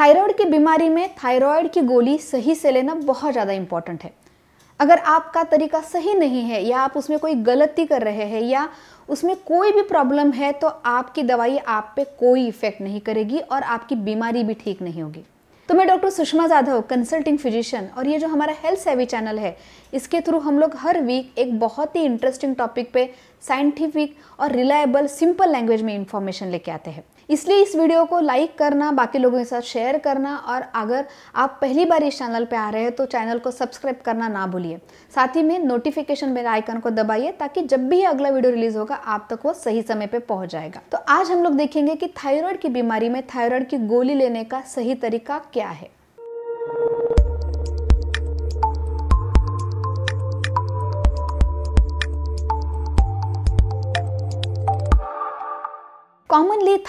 thyroid की बीमारी में थायराइड की गोली सही से लेना बहुत ज़्यादा इम्पॉर्टेंट है अगर आपका तरीका सही नहीं है या आप उसमें कोई गलती कर रहे हैं या उसमें कोई भी प्रॉब्लम है तो आपकी दवाई आप पे कोई इफेक्ट नहीं करेगी और आपकी बीमारी भी ठीक नहीं होगी तो मैं doctor Sushma Jadhav consulting physician और ये जो हमारा हेल्थ सेवी चैनल है इसके थ्रू हम लोग हर वीक एक बहुत ही इंटरेस्टिंग टॉपिक पे साइंटिफिक और रिलायबल सिंपल लैंग्वेज में इंफॉर्मेशन लेके आते हैं इसलिए इस वीडियो को लाइक करना बाकी लोगों के साथ शेयर करना और अगर आप पहली बार इस चैनल पर आ रहे हैं तो चैनल को सब्सक्राइब करना ना भूलिए साथ ही में नोटिफिकेशन बेल आइकन को दबाइए ताकि जब भी अगला वीडियो रिलीज होगा आप तक वो सही समय पर पहुँच जाएगा तो आज हम लोग देखेंगे कि थायरॉयड की बीमारी में थायरॉयड की गोली लेने का सही तरीका क्या है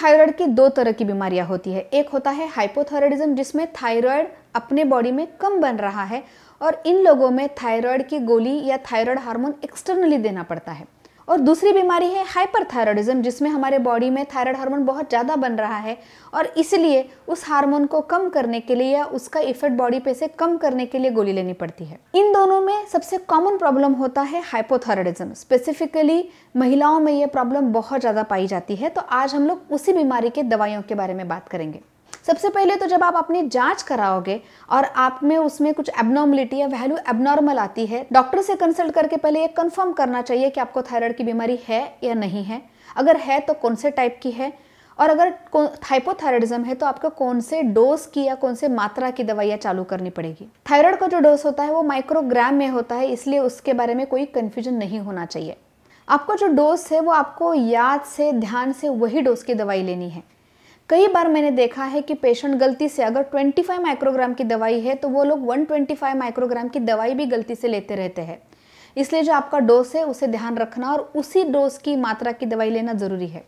थायराइड की दो तरह की बीमारियां होती है एक होता है हाइपोथायरॉयडिज्म जिसमें थायराइड अपने बॉडी में कम बन रहा है और इन लोगों में थायराइड की गोली या थायराइड हार्मोन एक्सटर्नली देना पड़ता है और दूसरी बीमारी है हाइपरथायरॉयडिज्म जिसमें हमारे बॉडी में थायराइड हार्मोन बहुत ज़्यादा बन रहा है और इसलिए उस हार्मोन को कम करने के लिए या उसका इफेक्ट बॉडी पे से कम करने के लिए गोली लेनी पड़ती है इन दोनों में सबसे कॉमन प्रॉब्लम होता है हाइपोथायरॉयडिज्म स्पेसिफिकली महिलाओं में ये प्रॉब्लम बहुत ज़्यादा पाई जाती है तो आज हम लोग उसी बीमारी के दवाइयों के बारे में बात करेंगे सबसे पहले तो जब आप अपनी जांच कराओगे और आप में उसमें कुछ एबनॉर्मलिटी या वैल्यू एबनॉर्मल आती है डॉक्टर से कंसल्ट करके पहले ये कंफर्म करना चाहिए कि आपको थायराइड की बीमारी है या नहीं है अगर है तो कौन से टाइप की है और अगर हाइपोथायरॉयडिज्म है तो आपको कौन से डोज की या कौन से मात्रा की दवाइयाँ चालू करनी पड़ेगी थायराइड का जो डोज होता है वो माइक्रोग्राम में होता है इसलिए उसके बारे में कोई कन्फ्यूजन नहीं होना चाहिए आपका जो डोज है वो आपको याद से ध्यान से वही डोज की दवाई लेनी है कई बार मैंने देखा है कि पेशेंट गलती से अगर 25 माइक्रोग्राम की दवाई है तो वो लोग 125 माइक्रोग्राम की दवाई भी गलती से लेते रहते हैं इसलिए जो आपका डोज है उसे ध्यान रखना और उसी डोज की मात्रा की दवाई लेना ज़रूरी है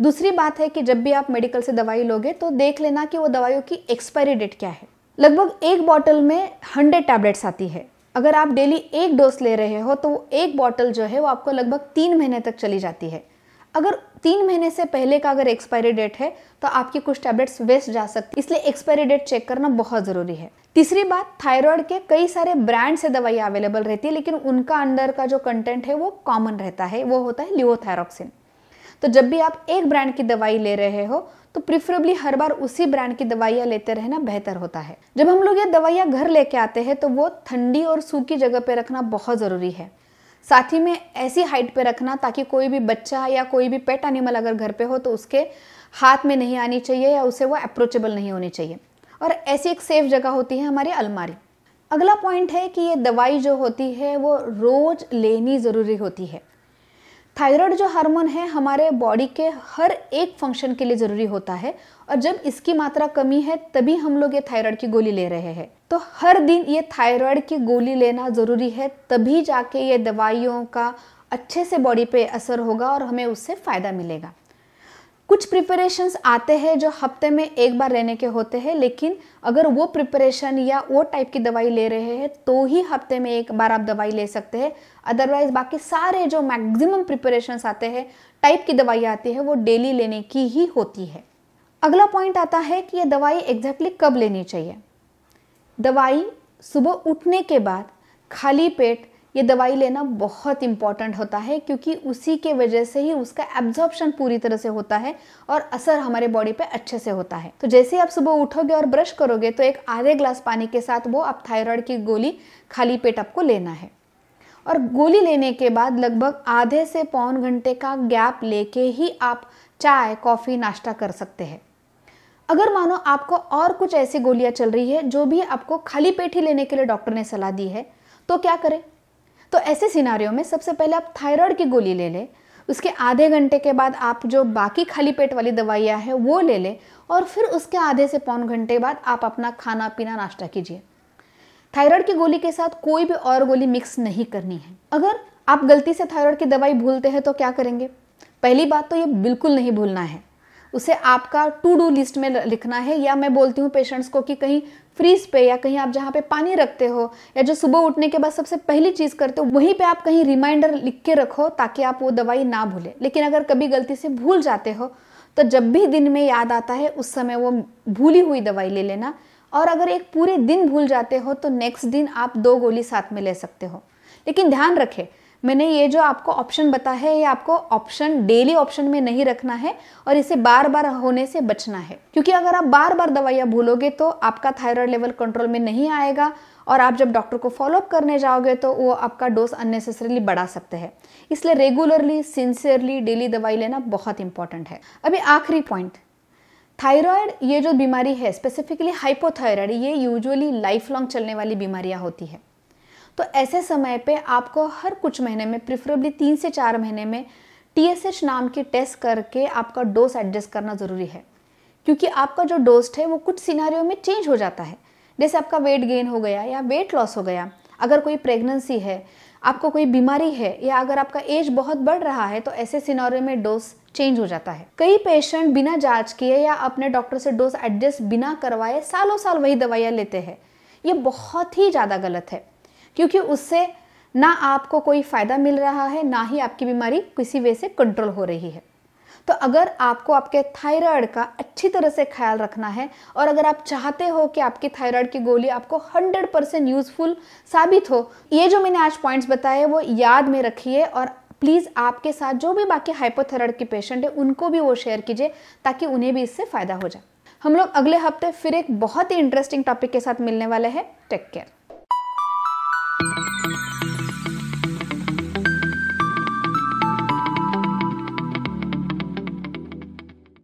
दूसरी बात है कि जब भी आप मेडिकल से दवाई लोगे तो देख लेना कि वो दवाइयों की एक्सपायरी डेट क्या है लगभग एक बॉटल में हंड्रेड टैबलेट्स आती है अगर आप डेली एक डोज ले रहे हो तो एक बॉटल जो है वो आपको लगभग तीन महीने तक चली जाती है अगर तीन महीने से पहले का अगर एक्सपायरी डेट है तो आपकी कुछ टैबलेट्स वेस्ट जा सकती है इसलिए एक्सपायरी डेट चेक करना बहुत ज़रूरी है तीसरी बात थायराइड के कई सारे ब्रांड से दवाई अवेलेबल रहती है लेकिन उनका अंडर का जो कंटेंट है वो कॉमन रहता है वो होता है लिवोथायरोक्सिन तो जब भी आप एक ब्रांड की दवाई ले रहे हो तो प्रिफरेबली हर बार उसी ब्रांड की दवाइयाँ लेते रहना बेहतर होता है जब हम लोग ये दवाइयाँ घर लेके आते हैं तो वो ठंडी और सूखी जगह पे रखना बहुत ज़रूरी है साथ ही में ऐसी हाइट पे रखना ताकि कोई भी बच्चा या कोई भी पेट एनिमल अगर घर पे हो तो उसके हाथ में नहीं आनी चाहिए या उसे वो अप्रोचेबल नहीं होनी चाहिए और ऐसी एक सेफ जगह होती है हमारी अलमारी अगला पॉइंट है कि ये दवाई जो होती है वो रोज़ लेनी ज़रूरी होती है थायराइड जो हार्मोन है हमारे बॉडी के हर एक फंक्शन के लिए ज़रूरी होता है और जब इसकी मात्रा कमी है तभी हम लोग ये थायराइड की गोली ले रहे हैं तो हर दिन ये थायराइड की गोली लेना ज़रूरी है तभी जाके ये दवाइयों का अच्छे से बॉडी पे असर होगा और हमें उससे फ़ायदा मिलेगा कुछ प्रिपरेशंस आते हैं जो हफ्ते में एक बार लेने के होते हैं लेकिन अगर वो प्रिपरेशन या वो टाइप की दवाई ले रहे हैं तो ही हफ्ते में एक बार आप दवाई ले सकते हैं अदरवाइज़ बाकी सारे जो मैक्सिमम प्रिपरेशंस आते हैं टाइप की दवाई आती है वो डेली लेने की ही होती है अगला पॉइंट आता है कि ये दवाई एग्जैक्टली कब लेनी चाहिए दवाई सुबह उठने के बाद खाली पेट ये दवाई लेना बहुत इम्पॉर्टेंट होता है क्योंकि उसी के वजह से ही उसका एब्जॉर्प्शन पूरी तरह से होता है और असर हमारे बॉडी पे अच्छे से होता है तो जैसे ही आप सुबह उठोगे और ब्रश करोगे तो एक आधे ग्लास पानी के साथ वो आप थायराइड की गोली खाली पेट आपको लेना है और गोली लेने के बाद लगभग आधे से पौन घंटे का गैप लेके ही आप चाय कॉफ़ी नाश्ता कर सकते हैं अगर मानो आपको और कुछ ऐसी गोलियां चल रही है जो भी आपको खाली पेट ही लेने के लिए डॉक्टर ने सलाह दी है तो क्या करें तो ऐसे सिनारियों में सबसे पहले आप थायराइड की गोली ले लें उसके आधे घंटे के बाद आप जो बाकी खाली पेट वाली दवाइयाँ हैं वो ले लें और फिर उसके आधे से पौन घंटे बाद आप अपना खाना पीना नाश्ता कीजिए थायराइड की गोली के साथ कोई भी और गोली मिक्स नहीं करनी है अगर आप गलती से थायराइड की दवाई भूलते हैं तो क्या करेंगे पहली बात तो ये बिल्कुल नहीं भूलना है उसे आपका टू डू लिस्ट में लिखना है या मैं बोलती हूँ पेशेंट्स को कि कहीं फ्रीज पे या कहीं आप जहाँ पे पानी रखते हो या जो सुबह उठने के बाद सबसे पहली चीज़ करते हो वहीं पे आप कहीं रिमाइंडर लिख के रखो ताकि आप वो दवाई ना भूलें लेकिन अगर कभी गलती से भूल जाते हो तो जब भी दिन में याद आता है उस समय वो भूली हुई दवाई ले लेना और अगर एक पूरे दिन भूल जाते हो तो नेक्स्ट दिन आप दो गोली साथ में ले सकते हो लेकिन ध्यान रखें मैंने ये जो आपको ऑप्शन बता है ये आपको ऑप्शन डेली ऑप्शन में नहीं रखना है और इसे बार बार होने से बचना है क्योंकि अगर आप बार बार दवाइयाँ भूलोगे तो आपका थायराइड लेवल कंट्रोल में नहीं आएगा और आप जब डॉक्टर को फॉलोअप करने जाओगे तो वो आपका डोज अननेसेसरीली बढ़ा सकते हैं इसलिए रेगुलरली सिंसियरली डेली दवाई लेना बहुत इंपॉर्टेंट है अभी आखिरी पॉइंट थायराइड ये जो बीमारी है स्पेसिफिकली हाइपोथायराइड ये यूजुअली लाइफ लॉन्ग चलने वाली बीमारियां होती है तो ऐसे समय पे आपको हर कुछ महीने में प्रिफरेबली तीन से चार महीने में टी नाम के टेस्ट करके आपका डोज एडजस्ट करना ज़रूरी है क्योंकि आपका जो डोज है वो कुछ सिनारियों में चेंज हो जाता है जैसे आपका वेट गेन हो गया या वेट लॉस हो गया अगर कोई प्रेगनेंसी है आपको कोई बीमारी है या अगर आपका एज बहुत बढ़ रहा है तो ऐसे सिनारियों में डोज चेंज हो जाता है कई पेशेंट बिना जांच किए या अपने डॉक्टर से डोज एडजस्ट बिना करवाए सालों साल वही दवाइयाँ लेते हैं ये बहुत ही ज़्यादा गलत है क्योंकि उससे ना आपको कोई फ़ायदा मिल रहा है ना ही आपकी बीमारी किसी वे से कंट्रोल हो रही है तो अगर आपको आपके थायराइड का अच्छी तरह से ख्याल रखना है और अगर आप चाहते हो कि आपकी थायराइड की गोली आपको 100 परसेंट यूज़फुल साबित हो ये जो मैंने आज पॉइंट्स बताए वो याद में रखिए और प्लीज़ आपके साथ जो भी बाकी हाइपोथायराइड के पेशेंट है उनको भी वो शेयर कीजिए ताकि उन्हें भी इससे फ़ायदा हो जाए हम लोग अगले हफ्ते फिर एक बहुत ही इंटरेस्टिंग टॉपिक के साथ मिलने वाले हैं टेक केयर